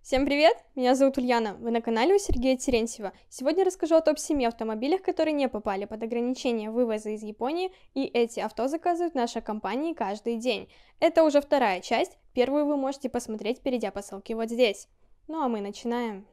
Всем привет! Меня зовут Ульяна, вы на канале у Сергея Терентьева. Сегодня расскажу о топ-7 автомобилях, которые не попали под ограничение вывоза из Японии, и эти авто заказывают наши компании каждый день. Это уже вторая часть, первую вы можете посмотреть, перейдя по ссылке вот здесь. Ну а мы начинаем.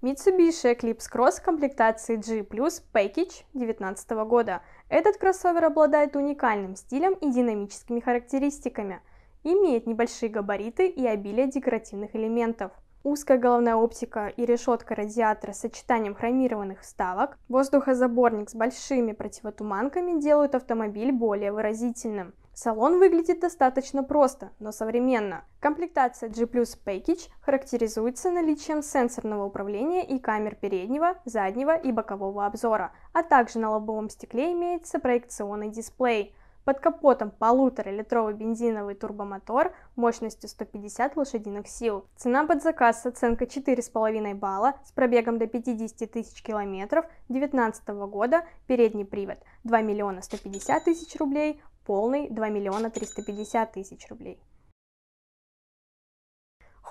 Mitsubishi Eclipse Cross комплектации G Plus Package 2019 года. Этот кроссовер обладает уникальным стилем и динамическими характеристиками – имеет небольшие габариты и обилие декоративных элементов. Узкая головная оптика и решетка радиатора с сочетанием хромированных вставок, воздухозаборник с большими противотуманками делают автомобиль более выразительным. Салон выглядит достаточно просто, но современно. Комплектация G Plus Package характеризуется наличием сенсорного управления и камер переднего, заднего и бокового обзора, а также на лобовом стекле имеется проекционный дисплей – под капотом литровый бензиновый турбомотор мощностью 150 лошадиных сил. Цена под заказ с оценкой 4,5 балла с пробегом до 50 тысяч километров 2019 года, передний привод 2 миллиона 150 тысяч рублей, полный 2 миллиона 350 тысяч рублей.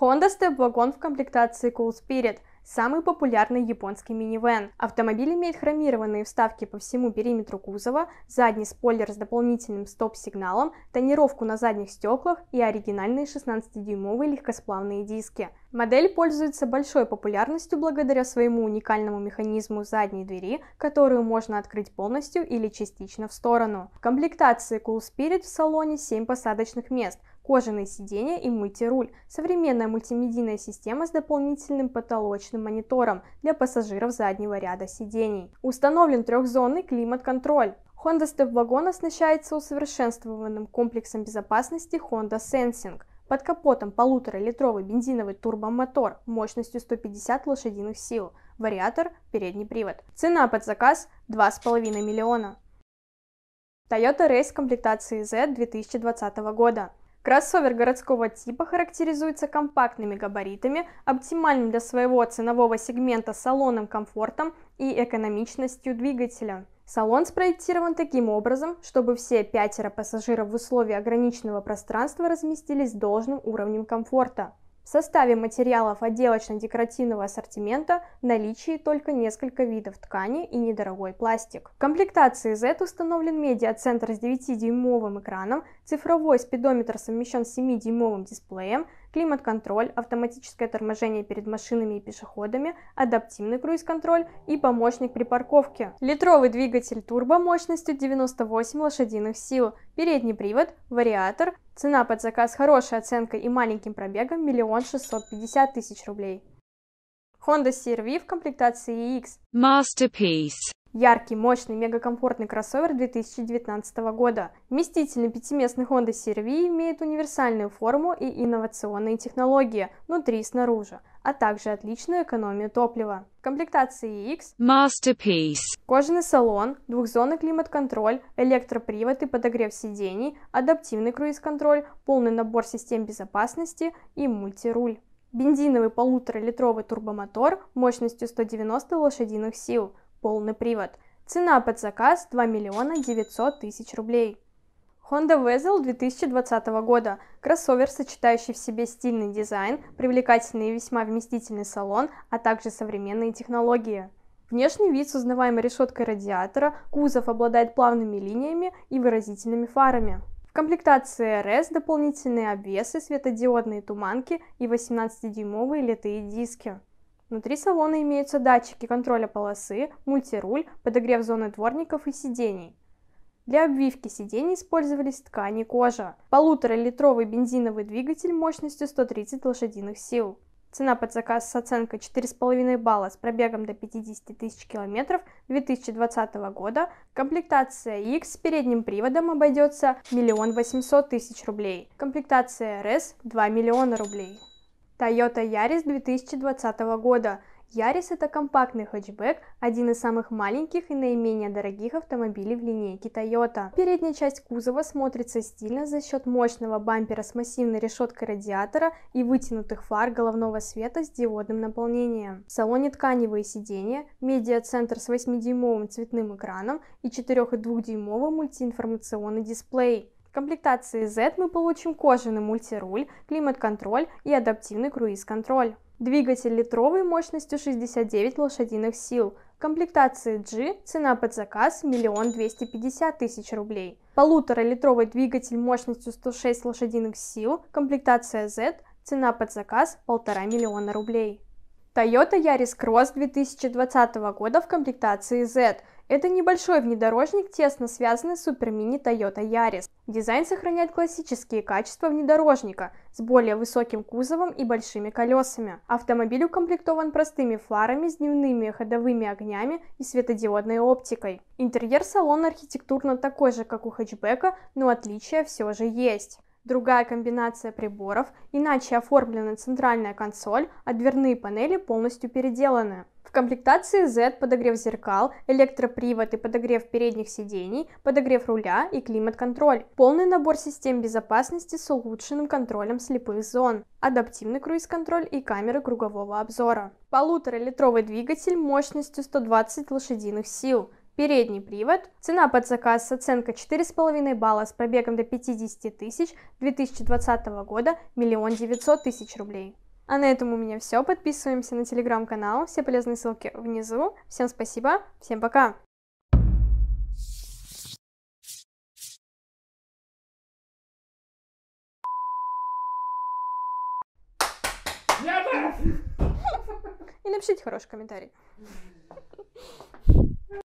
Honda Step вагон в комплектации Cool Spirit Самый популярный японский минивэн. Автомобиль имеет хромированные вставки по всему периметру кузова, задний спойлер с дополнительным стоп-сигналом, тонировку на задних стеклах и оригинальные 16-дюймовые легкосплавные диски. Модель пользуется большой популярностью благодаря своему уникальному механизму задней двери, которую можно открыть полностью или частично в сторону. В комплектации Cool Spirit в салоне 7 посадочных мест, кожаные сиденья и мыйте руль. Современная мультимедийная система с дополнительным потолочным монитором для пассажиров заднего ряда сидений. Установлен трехзонный климат-контроль. Honda Step Wagon оснащается усовершенствованным комплексом безопасности Honda Sensing, под капотом полуторалитровый бензиновый турбомотор мощностью 150 лошадиных сил, вариатор, передний привод. Цена под заказ 2,5 миллиона. Toyota Race комплектации Z 2020 года. Кроссовер городского типа характеризуется компактными габаритами, оптимальным для своего ценового сегмента салонным комфортом и экономичностью двигателя. Салон спроектирован таким образом, чтобы все пятеро пассажиров в условии ограниченного пространства разместились с должным уровнем комфорта. В составе материалов отделочно-декоративного ассортимента в наличии только несколько видов ткани и недорогой пластик. В комплектации Z установлен медиа-центр с 9-дюймовым экраном, цифровой спидометр совмещен с 7-дюймовым дисплеем, климат-контроль, автоматическое торможение перед машинами и пешеходами, адаптивный круиз-контроль и помощник при парковке. Литровый двигатель турбо мощностью 98 лошадиных сил, передний привод, вариатор, цена под заказ хорошей оценкой и маленьким пробегом 1 650 тысяч рублей. Honda cr в комплектации EX. Masterpiece. Яркий, мощный, мегакомфортный кроссовер 2019 года. Вместительный пятиместный Honda cr имеет универсальную форму и инновационные технологии внутри и снаружи, а также отличную экономию топлива. В комплектации X Masterpiece. кожаный салон, двухзонный климат-контроль, электропривод и подогрев сидений, адаптивный круиз-контроль, полный набор систем безопасности и мультируль. Бензиновый полуторалитровый турбомотор мощностью 190 лошадиных сил, полный привод. Цена под заказ 2 миллиона 900 тысяч рублей. Honda Vezel 2020 года. Кроссовер, сочетающий в себе стильный дизайн, привлекательный и весьма вместительный салон, а также современные технологии. Внешний вид с узнаваемой решеткой радиатора, кузов обладает плавными линиями и выразительными фарами. В комплектации РС дополнительные обвесы, светодиодные туманки и 18-дюймовые литые диски. Внутри салона имеются датчики контроля полосы, мультируль, подогрев зоны дворников и сидений. Для обвивки сидений использовались ткани кожа. Полуторалитровый бензиновый двигатель мощностью 130 лошадиных сил. Цена под заказ с оценкой 4,5 балла с пробегом до 50 тысяч километров 2020 года. Комплектация X с передним приводом обойдется 1 800 тысяч рублей. Комплектация RS 2 миллиона рублей. Toyota Yaris 2020 года. Ярис – это компактный хэтчбэк, один из самых маленьких и наименее дорогих автомобилей в линейке Toyota. Передняя часть кузова смотрится стильно за счет мощного бампера с массивной решеткой радиатора и вытянутых фар головного света с диодным наполнением. В салоне тканевые сиденья, медиа-центр с 8-дюймовым цветным экраном и 4,2-дюймовый мультиинформационный дисплей. В комплектации Z мы получим кожаный мультируль, климат-контроль и адаптивный круиз-контроль. Двигатель литровой мощностью 69 лошадиных сил. Комплектации G, цена под заказ 1 250 тысяч рублей. Полуторалитровый двигатель мощностью 106 лошадиных сил, комплектация Z, цена под заказ 1,5 миллиона рублей. Toyota Yaris Cross 2020 года в комплектации Z – это небольшой внедорожник, тесно связанный с супермини Toyota Yaris. Дизайн сохраняет классические качества внедорожника с более высоким кузовом и большими колесами. Автомобиль укомплектован простыми фарами с дневными ходовыми огнями и светодиодной оптикой. Интерьер салона архитектурно такой же, как у хэтчбека, но отличия все же есть другая комбинация приборов, иначе оформлена центральная консоль, а дверные панели полностью переделаны. В комплектации Z подогрев зеркал, электропривод и подогрев передних сидений, подогрев руля и климат-контроль. Полный набор систем безопасности с улучшенным контролем слепых зон, адаптивный круиз-контроль и камеры кругового обзора. Полуторалитровый двигатель мощностью 120 лошадиных сил – передний привод. Цена под заказ с оценкой 4,5 балла с пробегом до 50 тысяч 2020 года 1 900 тысяч рублей. А на этом у меня все. Подписываемся на телеграм-канал. Все полезные ссылки внизу. Всем спасибо. Всем пока. И напишите хороший комментарий.